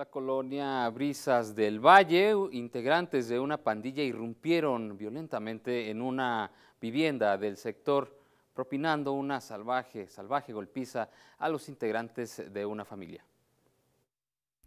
la colonia Brisas del Valle, integrantes de una pandilla irrumpieron violentamente en una vivienda del sector, propinando una salvaje, salvaje golpiza a los integrantes de una familia.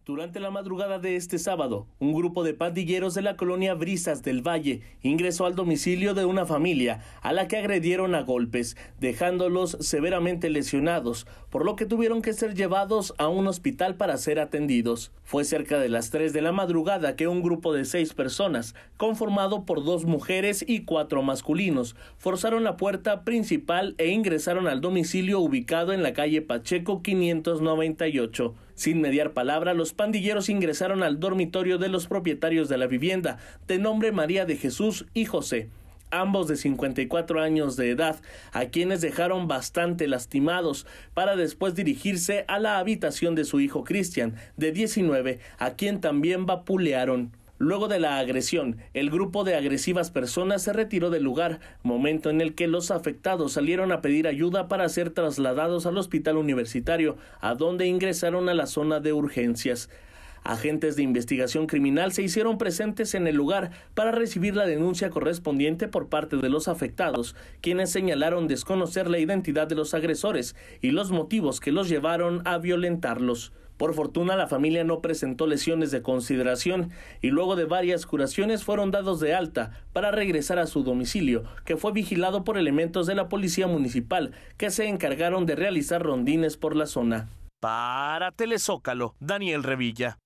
Durante la madrugada de este sábado, un grupo de pandilleros de la colonia Brisas del Valle ingresó al domicilio de una familia a la que agredieron a golpes, dejándolos severamente lesionados, por lo que tuvieron que ser llevados a un hospital para ser atendidos. Fue cerca de las 3 de la madrugada que un grupo de seis personas, conformado por dos mujeres y cuatro masculinos, forzaron la puerta principal e ingresaron al domicilio ubicado en la calle Pacheco 598. Sin mediar palabra, los pandilleros ingresaron al dormitorio de los propietarios de la vivienda, de nombre María de Jesús y José, ambos de 54 años de edad, a quienes dejaron bastante lastimados, para después dirigirse a la habitación de su hijo Cristian, de 19, a quien también vapulearon. Luego de la agresión, el grupo de agresivas personas se retiró del lugar, momento en el que los afectados salieron a pedir ayuda para ser trasladados al hospital universitario, a donde ingresaron a la zona de urgencias. Agentes de investigación criminal se hicieron presentes en el lugar para recibir la denuncia correspondiente por parte de los afectados, quienes señalaron desconocer la identidad de los agresores y los motivos que los llevaron a violentarlos. Por fortuna, la familia no presentó lesiones de consideración y luego de varias curaciones fueron dados de alta para regresar a su domicilio, que fue vigilado por elementos de la policía municipal que se encargaron de realizar rondines por la zona. Para Telezócalo, Daniel Revilla.